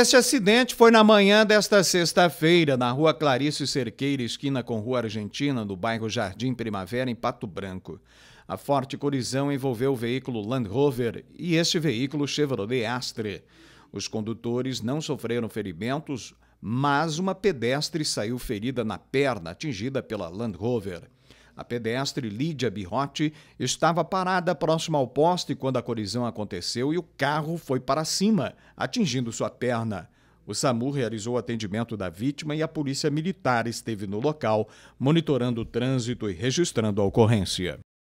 Este acidente foi na manhã desta sexta-feira, na rua Clarice Cerqueira, esquina com Rua Argentina, no bairro Jardim Primavera, em Pato Branco. A forte colisão envolveu o veículo Land Rover e este veículo Chevrolet Astre. Os condutores não sofreram ferimentos, mas uma pedestre saiu ferida na perna, atingida pela Land Rover. A pedestre Lídia Birrotti estava parada próxima ao poste quando a colisão aconteceu e o carro foi para cima, atingindo sua perna. O SAMU realizou o atendimento da vítima e a Polícia Militar esteve no local, monitorando o trânsito e registrando a ocorrência.